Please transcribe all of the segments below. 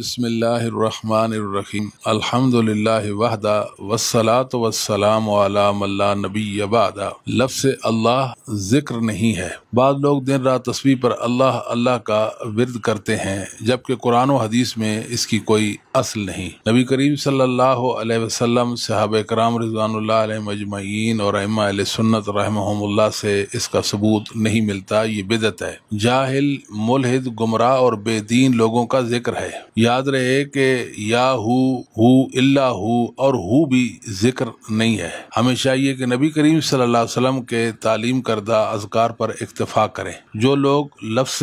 बसमीम अल्हम्दुलिल्लाह वहदा वसलात वसलाम अला नबी अबादा लफ्स अल्लाह जिक्र नहीं है बाद लोग दिन रात तस्वीर पर अल्लाह अल्लाह का विरद करते हैं जबकि कुरान हदीस में इसकी कोई असल नहीं नबी करीम सल्लल्लाहु अलैहि सहाब कराम रजान मजमैन और अमा सुन्नत रहमल्ला से इसका सबूत नहीं मिलता ये बिदत है जाहिल मुलहद गुमराह और बेदीन लोगों का जिक्र है याद रहे कि या हु हु इल्ला हु और हु भी जिक्र नहीं है हमेशा ये कि नबी करीम सल्लल्लाहु अलैहि वसल्लम के तालीम करदा अजगार पर इतफा करें जो लोग लफ्स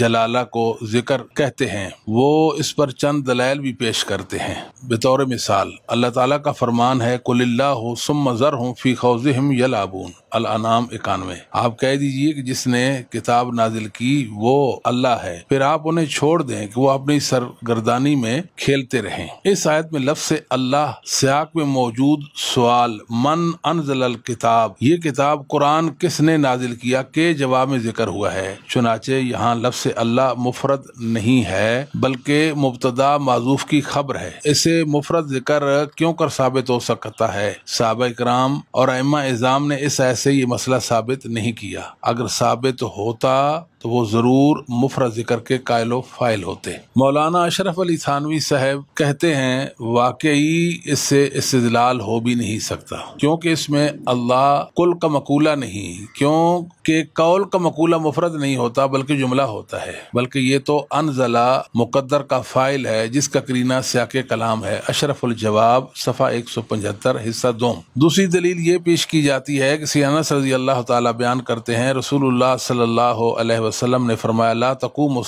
जलाला को जिक्र कहते हैं वो इस पर चंद दलाइल भी पेश करते हैं बतौर मिसाल अल्लाह ताला का फरमान है कुल्ला हो सुम मज़र हों फ़ी खौज़ यलाबून अल अनाम इक्यानवे आप कह दीजिए कि जिसने किताब नाजिल की वो अल्लाह है फिर आप उन्हें छोड़ दें कि वो अपनी सरगर्दानी में खेलते रहें इस आयत में लफ्ज से अल्लाह सियाक में मौजूद सवाल मन अनजल किताब ये किताब कुरान किसने नाजिल किया के जवाब में जिक्र हुआ है चुनाचे यहाँ लफ्स अल्लाह मुफरत नहीं है बल्कि मुबतदा माजूफ की खबर है इसे मुफरत जिक्र क्यों कर साबित हो सकता है सबक राम और अमा इज़ाम ने इस ऐसे ये मसला साबित नहीं किया अगर साबित होता तो वो ज़रूर मुफरत ज़िक्र के कायलो फ़ाइल होते मौलाना अशरफ अली थानवी साहब कहते हैं वाकई इससे इस्तलाल हो भी नहीं सकता क्योंकि इसमें अल्लाह कुल का मकूला नहीं क्योंकि कौल का मकूला मुफरत नहीं होता बल्कि जुमला होता है बल्कि ये तो अनजला मुकदर का फ़ाइल है जिसका करीना स्याक कलाम है अशरफ अल जवाब सफ़ा एक सौ पचहत्तर हिस्सा दो दूसरी दलील ये पेश की जाती है कि सियाना रजी अल्लाह तला बयान करते हैं रसूल सल्लाह वसल्लम ने फरमाया ला तकूम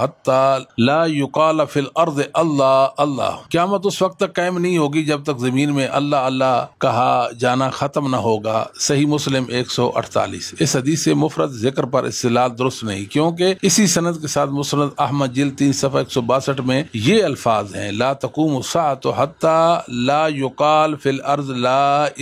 हत्ता ला युकाल फिल अर्द अल्लाह अल्लाह क्यामत उस वक्त तक कायम नहीं होगी जब तक ज़मीन में अल्लाह अल्लाह कहा जाना ख़त्म न होगा सही मुस्लिम एक सौ अड़तालीस इस हदीस से मुफरत जिक्र पर इसला दुरुस्त नहीं क्योंकि इसी सनत के साथ मुस्रद अहमद जिल तीन सफ़ा एक सौ बासठ में ये अल्फाज है ला तकूम हत्ता ला युकाल फिल अर्ज ला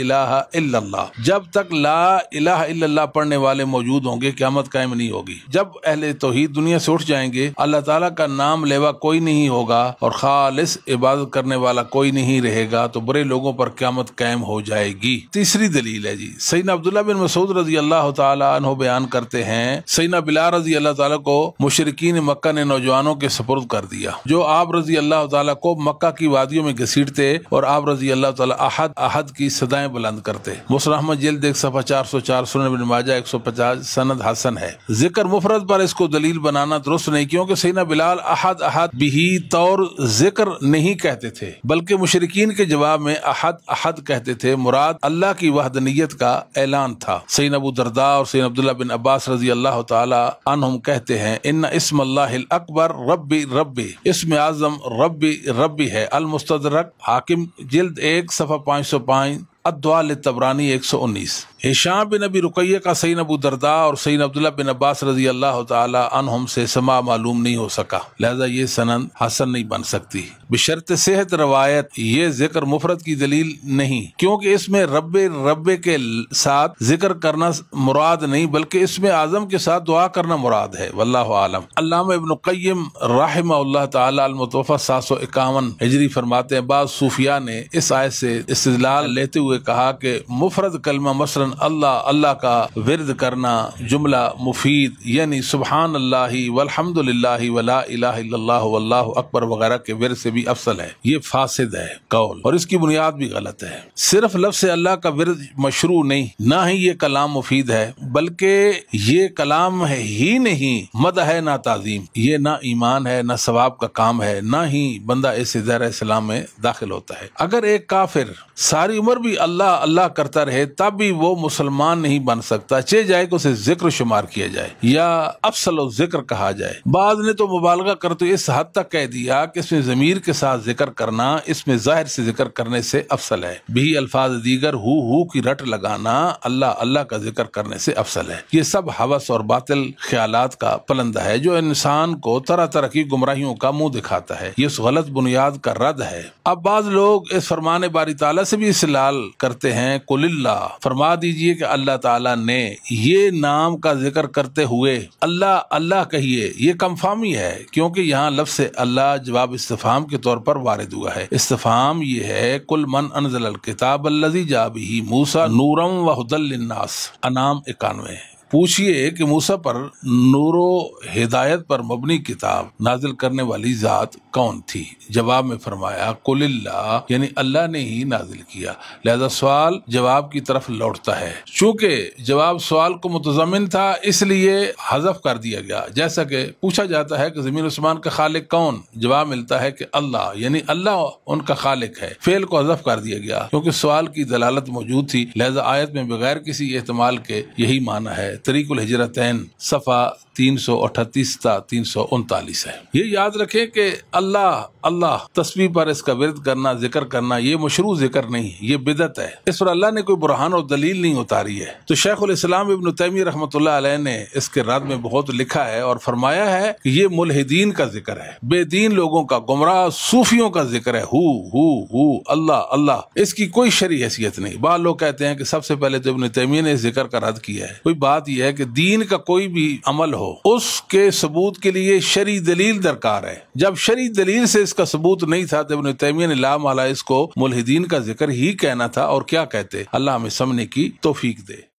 इलाहा जब तक ला इलाहा इल्लल्लाह पढ़ने वाले मौजूद होंगे क्यामत कायम नहीं होगी जब अहले तो दुनिया से उठ जाएंगे अल्लाह ताला का नाम लेवा कोई नहीं होगा और खालिस इबादत करने वाला कोई नहीं रहेगा तो बुरे लोगों पर क्यामत कायम हो जाएगी तीसरी दलील है जी सईना अब्दुल्ला बिन मसूद रजी अल्लाह तहो बयान करते हैं सईना बिला रजी अल्लाह तला को मुशरकिन मक्का ने नौजवानों के सपुर्द कर दिया जो आप रजी अल्लाह तला को मक्का की वादियों में घसीटते और आप रजी अल्लाह तला अहद अहद की सदाएं बुलंद करते मुसल अहमद जल्द एक सफा चार सौ चार सुन माजा एक सौ पचास सनद हसन है जिक्र मुफ मुफरत पर इसको दलील बनाना दुरुस्त नहीं क्योंकि सीना बिलाल अहद अहद बिही तौर जिक्र नहीं कहते थे बल्कि मुशरकिन के जवाब में अहद अहद कहते थे मुराद अल्लाह की वहदनीत का ऐलान था सैन अबू दरदा और सैन अब्दुल्ला बिन अब्बास रजी अल्लाह तुम कहते हैं इन इसम अकबर रबी रबी इसम आजम रबी रबी है अलमुस्तरक हाकिम जिल्द एक सफा पाँच सौ पाँच अद्वाल तबरानी एक सौ उन्नीस हिशाम बिन अबी रुकैया का सईन अबू दरदा और सईन अब्दुल्ला बिन अब्बास रजी अल्लाह तम से समा मालूम नहीं हो सका लिहाजा ये सनन हसन नहीं बन सकती बिशरत सेहत रवायत ये जिक्र मुफरत की दलील नहीं क्योंकि इसमें रब रब के साथ जिक्र करना मुराद नहीं बल्कि इसमें आजम के साथ दुआ करना मुराद है वल्लाह आलम अल्लाह इबन कईम राहिम तमतोफ़ा सात सौ इक्यावन हिजरी फरमाते बाद सूफिया ने इस आय से इस्लाल लेते हुए हुए कहा कि मुफरद कलमा मसलन अल्लाह अल्लाह का विरद करना जुमला मुफीद यानी सुबहान अल्लाह वलहमदुल्लाह वला अकबर वगैरह के विरद से भी अफसल है ये फासिद है कौल और इसकी बुनियाद भी गलत है सिर्फ लफ्स अल्लाह का विरद मशरू नहीं ना ही ये कलाम मुफीद है बल्कि ये कलाम है ही नहीं मद है ना ताजीम ये ना ईमान है ना सवाब का काम है ना ही बंदा इस इजहर इस्लाम में दाखिल होता है अगर एक काफिर सारी उम्र भी अल्लाह अल्लाह करता रहे तब भी वो मुसलमान नहीं बन सकता चे जाए कि उसे जिक्र शुमार किया जाए या अफसल जिक्र कहा जाए बाद ने तो मुबालगा करते तो इस हद तक कह दिया कि इसमें जमीर के साथ जिक्र करना इसमें जाहिर से जिक्र करने से अफसल है भी अल्फाज दीगर हु हु की रट लगाना अल्लाह अल्लाह का जिक्र करने से अफसल है ये सब हवस और बातिल ख्याल का पलंदा है जो इंसान को तरह तरह की गुमराहियों का मुंह दिखाता है ये उस गलत बुनियाद का रद्द है अब बाद लोग इस फरमान बारी ताला से भी लाल करते हैं कुल्ला फरमा दीजिए कि अल्लाह ताला ने ये नाम का जिक्र करते हुए अल्लाह अल्लाह कहिए ये कमफामी है क्योंकि यहाँ लफ्स अल्लाह जवाब इस्तफाम के तौर पर वारिद हुआ है इस्तफाम ये है कुल मन अनजल किताब अल्लाजी जाबी मूसा नूरम वहदल अनाम इक्यानवे पूछिए कि मूसा पर नूरो हिदायत पर मबनी किताब नाजिल करने वाली जात कौन थी जवाब में फरमाया कुल्ला यानी अल्लाह ने ही नाजिल किया लिहाजा सवाल जवाब की तरफ लौटता है चूंकि जवाब सवाल को मुतजमिन था इसलिए हजफ कर दिया गया जैसा कि पूछा जाता है कि जमीन उस्मान का खालिक कौन जवाब मिलता है कि अल्लाह यानी अल्लाह उनका खालिक है फेल को हजफ कर दिया गया क्योंकि सवाल की दलालत मौजूद थी लिहाजा आयत में बगैर किसी एहतमाल के यही माना है तरीकुल हजरतैन सफ़ा तीन सौ अठतीस तीन सौ उनतालीस है ये याद रखें कि अल्लाह अल्लाह तस्वीर पर इसका विरद करना जिक्र करना ये मशरू जिक्र नहीं ये बिदत है इस पर अल्लाह ने कोई बुरहान और दलील नहीं उतारी है तो शेखुल इस्लाम इबन तैमी रहमत ने इसके रद में बहुत लिखा है और फरमाया है कि ये मुलहदीन का जिक्र है बेदीन लोगों का गुमराह सूफियों का जिक्र है हु हु अल्लाह अल्लाह इसकी कोई शरी हैसियत नहीं बाद लोग कहते हैं कि सबसे पहले तो इबन तैमी ने इस जिक्र का रद्द किया है कोई बात होती है कि दीन का कोई भी अमल हो उसके सबूत के लिए शरी दलील दरकार है जब शरी दलील से इसका सबूत नहीं था तो तैमिया ने लाम इसको मुलहिदीन का जिक्र ही कहना था और क्या कहते अल्लाह हमें समझने की तोफीक दे